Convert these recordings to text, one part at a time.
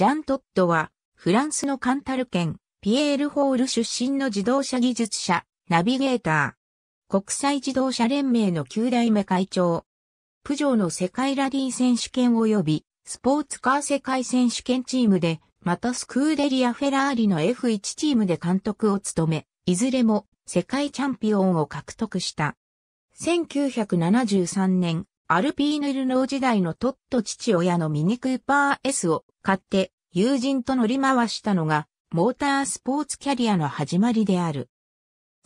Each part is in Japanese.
ジャン・トッドは、フランスのカンタル県、ピエール・ホール出身の自動車技術者、ナビゲーター。国際自動車連盟の9代目会長。プジョーの世界ラリー選手権及び、スポーツカー世界選手権チームで、またスクーデリア・フェラーリの F1 チームで監督を務め、いずれも世界チャンピオンを獲得した。1973年、アルピーヌ・ルノー時代のトット父親のミニクーパー S を買って友人と乗り回したのがモータースポーツキャリアの始まりである。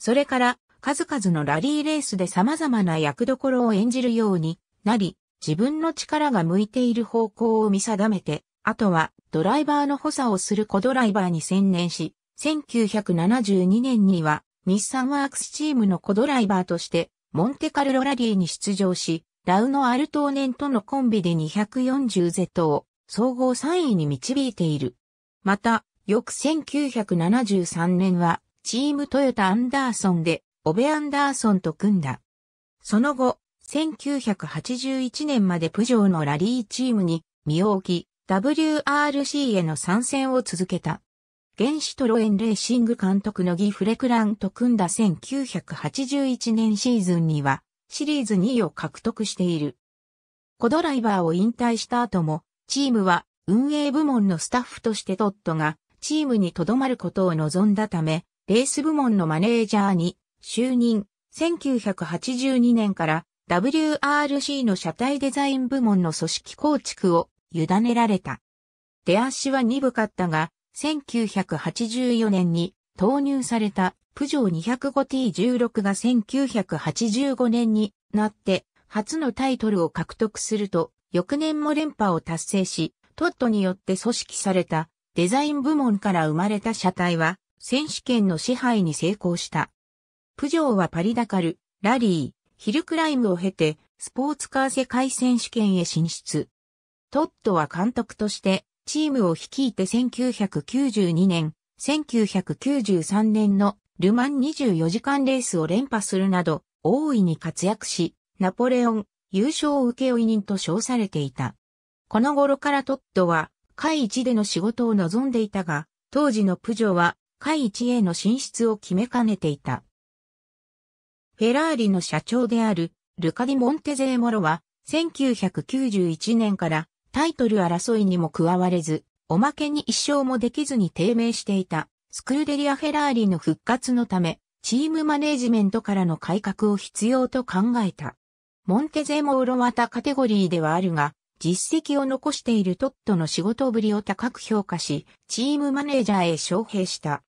それから数々のラリーレースで様々な役どころを演じるようになり、自分の力が向いている方向を見定めて、あとはドライバーの補佐をする小ドライバーに専念し、1972年には日産ワークスチームの小ドライバーとしてモンテカルロラリーに出場し、ラウノ・アルトーネンとのコンビで 240Z を総合3位に導いている。また、翌1973年は、チームトヨタアンダーソンで、オベアンダーソンと組んだ。その後、1981年までプジョーのラリーチームに身を置き、WRC への参戦を続けた。原始トロエンレーシング監督のギ・フレクランと組んだ1981年シーズンには、シリーズ2位を獲得している。コドライバーを引退した後も、チームは運営部門のスタッフとしてトットがチームに留まることを望んだため、レース部門のマネージャーに就任。1982年から WRC の車体デザイン部門の組織構築を委ねられた。出足は鈍かったが、1984年に投入されたプジョー 205T16 が1985年になって初のタイトルを獲得すると、翌年も連覇を達成し、トットによって組織されたデザイン部門から生まれた車体は選手権の支配に成功した。プジョーはパリダカル、ラリー、ヒルクライムを経てスポーツカー世界選手権へ進出。トットは監督としてチームを率いて1992年、1993年のルマン24時間レースを連覇するなど大いに活躍し、ナポレオン、優勝請負人と称されていた。この頃からトットは、会一での仕事を望んでいたが、当時のプジョは、会一への進出を決めかねていた。フェラーリの社長である、ルカディ・モンテゼーモロは、1991年からタイトル争いにも加われず、おまけに一勝もできずに低迷していた、スクーデリア・フェラーリの復活のため、チームマネージメントからの改革を必要と考えた。モンテゼモウロタカテゴリーではあるが、実績を残しているトットの仕事ぶりを高く評価し、チームマネージャーへ招聘した。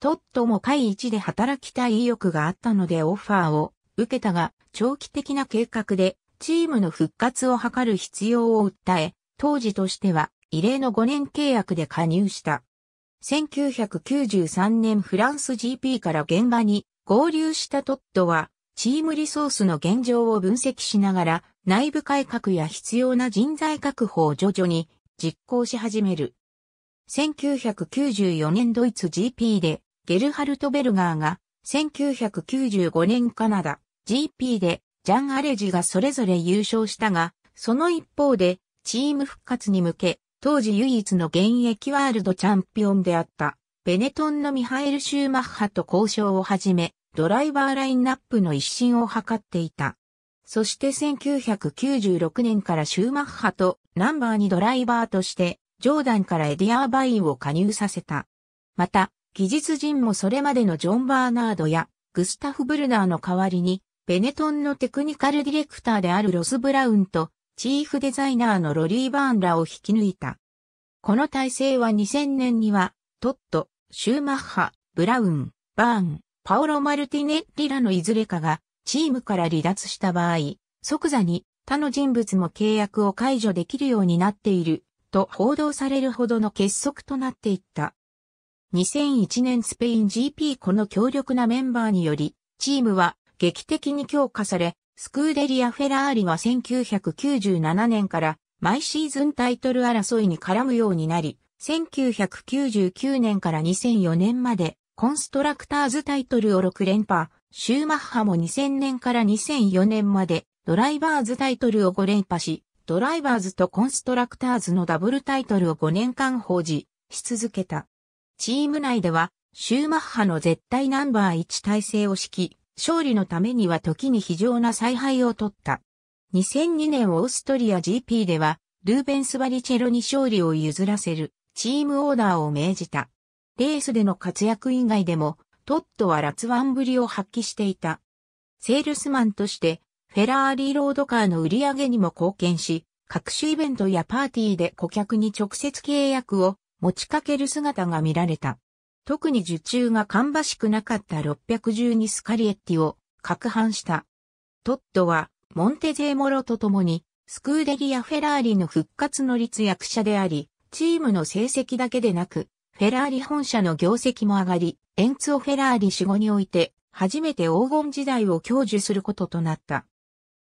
トットも会一で働きたい意欲があったのでオファーを受けたが、長期的な計画でチームの復活を図る必要を訴え、当時としては異例の5年契約で加入した。1993年フランス GP から現場に合流したトットはチームリソースの現状を分析しながら、内部改革や必要な人材確保を徐々に実行し始める。1994年ドイツ GP で、ゲルハルト・ベルガーが、1995年カナダ GP で、ジャン・アレジがそれぞれ優勝したが、その一方で、チーム復活に向け、当時唯一の現役ワールドチャンピオンであった、ベネトンのミハエル・シューマッハと交渉を始め、ドライバーラインナップの一新を図っていた。そして1996年からシューマッハとナンバーにドライバーとして、ジョーダンからエディアーバインを加入させた。また、技術陣もそれまでのジョン・バーナードやグスタフ・ブルナーの代わりに、ベネトンのテクニカルディレクターであるロス・ブラウンと、チーフデザイナーのロリー・バーンらを引き抜いた。この体制は2000年には、トット、シューマッハ、ブラウン、バーン、パオロ・マルティネッリらのいずれかがチームから離脱した場合、即座に他の人物も契約を解除できるようになっていると報道されるほどの結束となっていった。2001年スペイン GP この強力なメンバーにより、チームは劇的に強化され、スクーデリア・フェラーリは1997年から毎シーズンタイトル争いに絡むようになり、1999年から2004年までコンストラクターズタイトルを6連覇、シューマッハも2000年から2004年までドライバーズタイトルを5連覇し、ドライバーズとコンストラクターズのダブルタイトルを5年間保持し続けた。チーム内では、シューマッハの絶対ナンバー1体制を敷き、勝利のためには時に非常な采配を取った。2002年オーストリア GP では、ルーベンス・バリチェロに勝利を譲らせる、チームオーダーを命じた。エースでの活躍以外でも、トットは辣腕ぶりを発揮していた。セールスマンとして、フェラーリロードカーの売り上げにも貢献し、各種イベントやパーティーで顧客に直接契約を持ちかける姿が見られた。特に受注が芳しくなかった612スカリエッティを拡拌した。トットは、モンテゼーモロと共に、スクーデリア・フェラーリの復活の立役者であり、チームの成績だけでなく、フェラーリ本社の業績も上がり、エンツォ・フェラーリ死後において、初めて黄金時代を享受することとなった。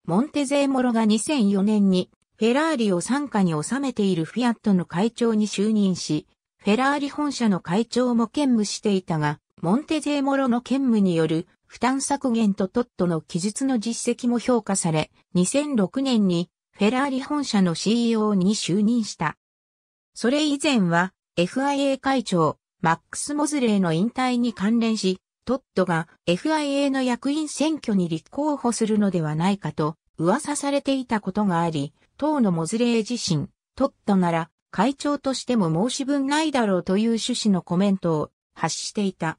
モンテゼーモロが2004年に、フェラーリを傘下に収めているフィアットの会長に就任し、フェラーリ本社の会長も兼務していたが、モンテゼーモロの兼務による負担削減とトットの記述の実績も評価され、2006年にフェラーリ本社の CEO に就任した。それ以前は FIA 会長、マックス・モズレーの引退に関連し、トッドが FIA の役員選挙に立候補するのではないかと噂されていたことがあり、当のモズレー自身、トッドなら会長としても申し分ないだろうという趣旨のコメントを発していた。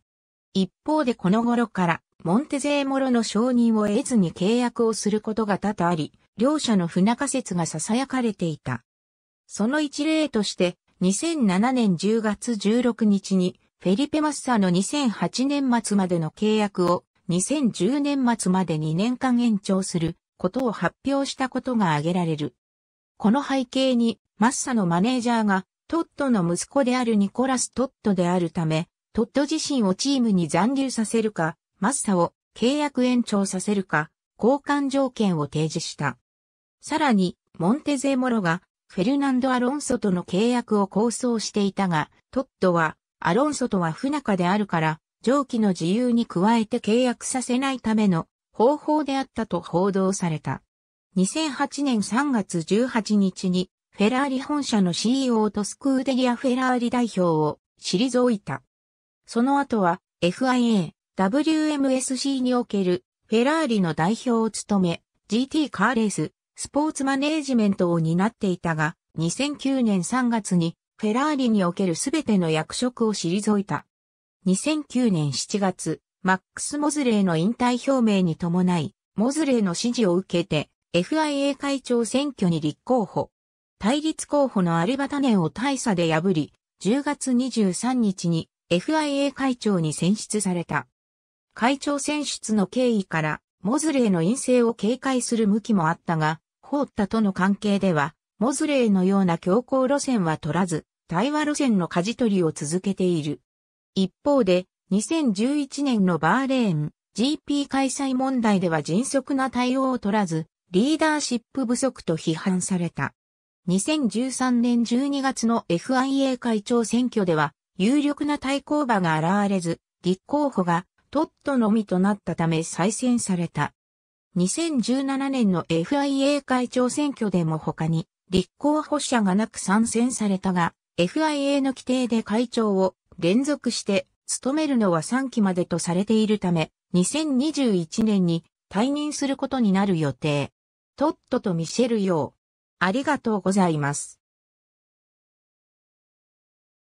一方でこの頃からモンテゼーモロの承認を得ずに契約をすることが多々あり、両者の不仲説が囁かれていた。その一例として2007年10月16日に、フェリペ・マッサの2008年末までの契約を2010年末まで2年間延長することを発表したことが挙げられる。この背景に、マッサのマネージャーがトットの息子であるニコラス・トットであるため、トット自身をチームに残留させるか、マッサを契約延長させるか、交換条件を提示した。さらに、モンテゼモロがフェルナンド・アロンソとの契約を構想していたが、トッドは、アロンソとは不仲であるから、上記の自由に加えて契約させないための方法であったと報道された。2008年3月18日に、フェラーリ本社の CEO とスクーデリア・フェラーリ代表を退いた。その後は FIA、WMSC におけるフェラーリの代表を務め、GT カーレース、スポーツマネージメントを担っていたが、2009年3月にフェラーリにおけるすべての役職を退いた。2009年7月、マックス・モズレーの引退表明に伴い、モズレーの支持を受けて FIA 会長選挙に立候補。対立候補のアルバタネを大差で破り、10月23日に FIA 会長に選出された。会長選出の経緯から、モズレーの陰性を警戒する向きもあったが、ホっッタとの関係では、モズレーのような強硬路線は取らず、対話路線の舵取りを続けている。一方で、2011年のバーレーン GP 開催問題では迅速な対応を取らず、リーダーシップ不足と批判された。2013年12月の FIA 会長選挙では、有力な対抗馬が現れず、立候補がトットのみとなったため再選された。2017年の FIA 会長選挙でも他に立候補者がなく参戦されたが、FIA の規定で会長を連続して務めるのは3期までとされているため、2021年に退任することになる予定。トットとミシェル・う、ありがとうございます。